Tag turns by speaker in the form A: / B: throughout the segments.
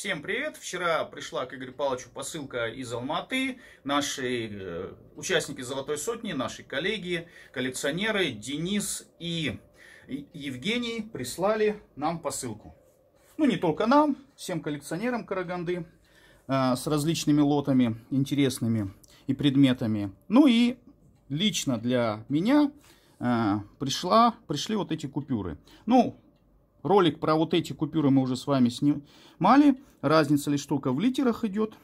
A: Всем привет! Вчера пришла к Игорю Павловичу посылка из Алматы. Наши э, участники «Золотой сотни», наши коллеги, коллекционеры Денис и Евгений прислали нам посылку. Ну, не только нам, всем коллекционерам Караганды э, с различными лотами интересными и предметами. Ну и лично для меня э, пришла, пришли вот эти купюры. Ну, Ролик про вот эти купюры мы уже с вами снимали. Разница лишь только в литерах идет.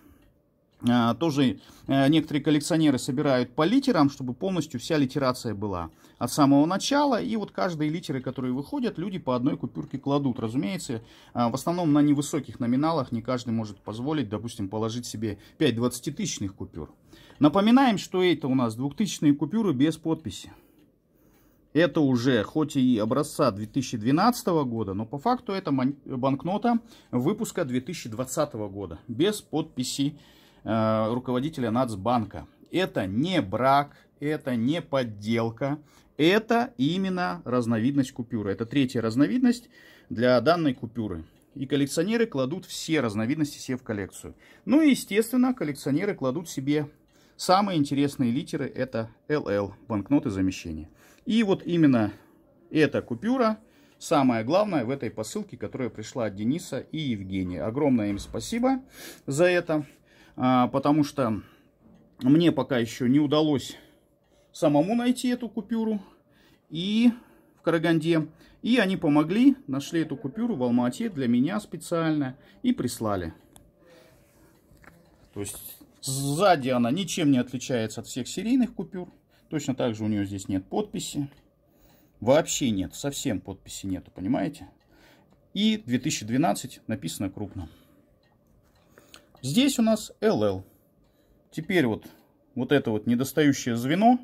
A: А, тоже э, некоторые коллекционеры собирают по литерам, чтобы полностью вся литерация была от самого начала. И вот каждые литеры, которые выходят, люди по одной купюрке кладут. Разумеется, а, в основном на невысоких номиналах не каждый может позволить, допустим, положить себе 5 20-тысячных купюр. Напоминаем, что это у нас 2000-е купюры без подписи. Это уже, хоть и образца 2012 года, но по факту это банкнота выпуска 2020 года. Без подписи э, руководителя Нацбанка. Это не брак, это не подделка. Это именно разновидность купюры. Это третья разновидность для данной купюры и коллекционеры кладут все разновидности себе в коллекцию. Ну и, естественно, коллекционеры кладут себе Самые интересные литеры это LL, банкноты замещения. И вот именно эта купюра, самое главное в этой посылке, которая пришла от Дениса и Евгения. Огромное им спасибо за это, а, потому что мне пока еще не удалось самому найти эту купюру. И в Караганде. И они помогли, нашли эту купюру в Алмате для меня специально и прислали. То есть Сзади она ничем не отличается от всех серийных купюр. Точно так же у нее здесь нет подписи. Вообще нет, совсем подписи нету, понимаете? И 2012 написано крупно. Здесь у нас LL. Теперь вот, вот это вот недостающее звено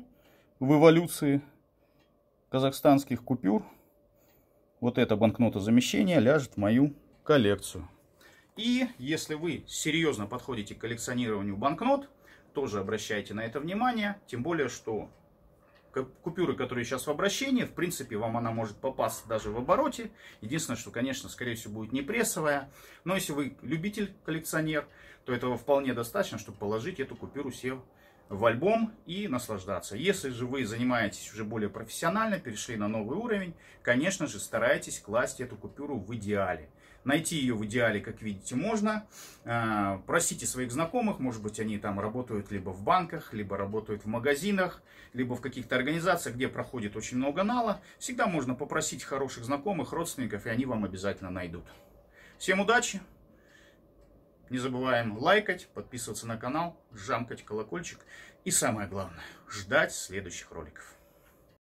A: в эволюции казахстанских купюр. Вот эта банкнота замещения ляжет в мою коллекцию. И если вы серьезно подходите к коллекционированию банкнот, тоже обращайте на это внимание. Тем более, что купюры, которые сейчас в обращении, в принципе, вам она может попасть даже в обороте. Единственное, что, конечно, скорее всего, будет не прессовая. Но если вы любитель, коллекционер, то этого вполне достаточно, чтобы положить эту купюру себе в альбом и наслаждаться. Если же вы занимаетесь уже более профессионально, перешли на новый уровень, конечно же, старайтесь класть эту купюру в идеале. Найти ее в идеале, как видите, можно. А, просите своих знакомых, может быть, они там работают либо в банках, либо работают в магазинах, либо в каких-то организациях, где проходит очень много нала. Всегда можно попросить хороших знакомых, родственников, и они вам обязательно найдут. Всем удачи! Не забываем лайкать, подписываться на канал, жамкать колокольчик и самое главное, ждать следующих роликов.